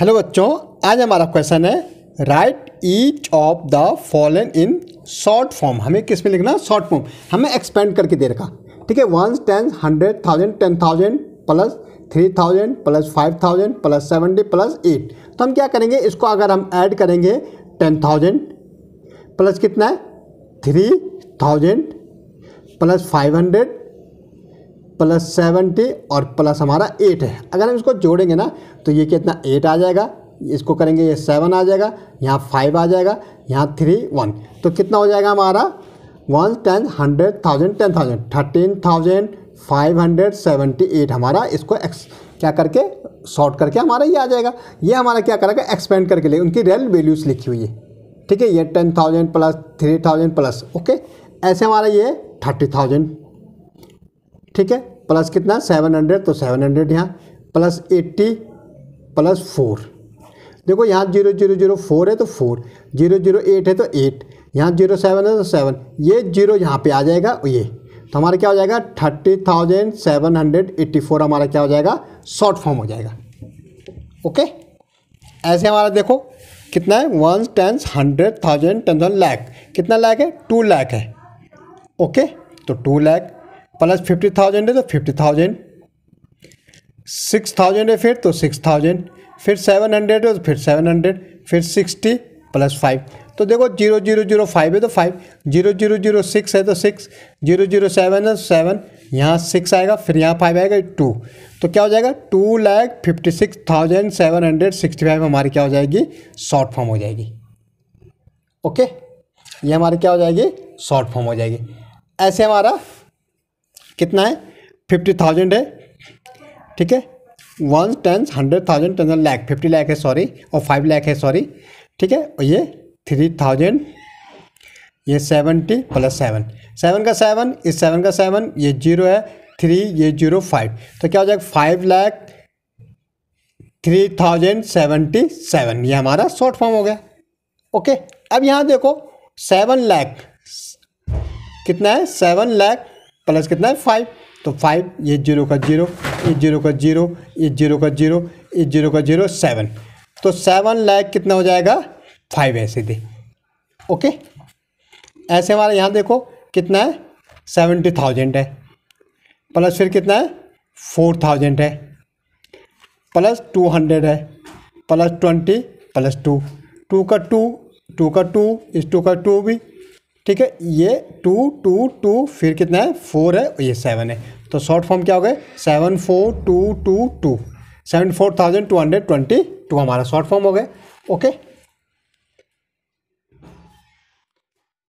hello बच्चों आज हमारा क्वेश्चन है write each of the following in short form हमें किस में लिखना शॉर्ट फॉर्म हमें एक्सपेंड करके दे रखा ठीक है one ten hundred thousand ten thousand plus three thousand plus five thousand plus seventy plus eight तो हम क्या करेंगे इसको अगर हम ऐड करेंगे टेन थाउजेंड प्लस कितना है three thousand plus five hundred plus seventy और प्लस हमारा एट है अगर हम इसको जोड़ेंगे ना तो ये कितना एट आ जाएगा इसको करेंगे ये सेवन आ जाएगा यहाँ फाइव आ जाएगा यहाँ थ्री वन तो कितना हो जाएगा हमारा one ten hundred thousand ten thousand thirteen thousand five hundred seventy eight हमारा इसको एक्स क्या करके शॉर्ट करके हमारा ये आ जाएगा ये हमारा क्या करेगा एक्सपेंड करके लिए उनकी रियल वैल्यूज़ लिखी हुई है ठीक है ये ten thousand plus three thousand plus okay ऐसे हमारा ये थर्टी थाउजेंड ठीक है प्लस कितना सेवन हंड्रेड तो सेवन हंड्रेड यहाँ प्लस एट्टी प्लस फोर देखो यहाँ जीरो जीरो जीरो फोर है तो फोर जीरो जीरो एट है तो एट यहाँ जीरो सेवन है तो सेवन ये जीरो यहाँ पे आ जाएगा ये तो हमारा क्या हो जाएगा thirty thousand seven hundred eighty four हमारा क्या हो जाएगा शॉर्ट फॉर्म हो जाएगा ओके ऐसे हमारा देखो कितना है one tens hundred thousand tenth lakh कितना लैख है टू लैख है ओके तो two lakh plus fifty thousand है तो फिफ्टी थाउजेंड सिक्स थाउजेंड है फिर तो सिक्स थाउजेंड फिर सेवन हंड्रेड है तो फिर सेवन हंड्रेड फिर सिक्सटी प्लस फाइव तो देखो जीरो जीरो जीरो फाइव है तो five zero zero zero six है तो सिक्स जीरो जीरो सेवन है तो सेवन यहाँ सिक्स आएगा फिर यहाँ फाइव आएगा टू तो क्या हो जाएगा two lakh fifty six thousand seven hundred sixty five हमारी क्या हो जाएगी शॉर्ट फॉर्म हो जाएगी ओके ये हमारी क्या हो जाएगी शॉर्ट फॉर्म हो जाएगी ऐसे हमारा कितना है फिफ्टी थाउजेंड है ठीक है one tens hundred thousand ten lakh fifty lakh है सॉरी और फाइव लैख है सॉरी ठीक है और ये थ्री थाउजेंड ये सेवेंटी प्लस सेवन सेवन का सेवन इस सेवन का सेवन ये जीरो है थ्री ये जीरो फाइव तो क्या हो जाएगा five lakh three thousand seventy seven ये हमारा शॉर्ट फॉर्म हो गया ओके अब यहाँ देखो सेवन लैख कितना है सेवन लैख प्लस कितना है फाइव तो फाइव ये जीरो का जीरो ये जीरो का जीरो ये जीरो का जीरो ये जीरो का जीरो सेवन तो सेवन लैख कितना हो जाएगा फाइव है सीधे ओके ऐसे हमारा यहाँ देखो कितना है सेवेंटी थाउजेंड है प्लस फिर कितना है फोर थाउजेंड है प्लस टू हंड्रेड है plus twenty plus two two का टू टू का टू इस टू का टू भी ठीक है ये टू टू टू फिर कितना है फोर है और ये सेवन है तो शॉर्ट फॉर्म क्या हो गए seven four two two two seven four thousand two hundred twenty two हमारा शॉर्ट फॉर्म हो गया ओके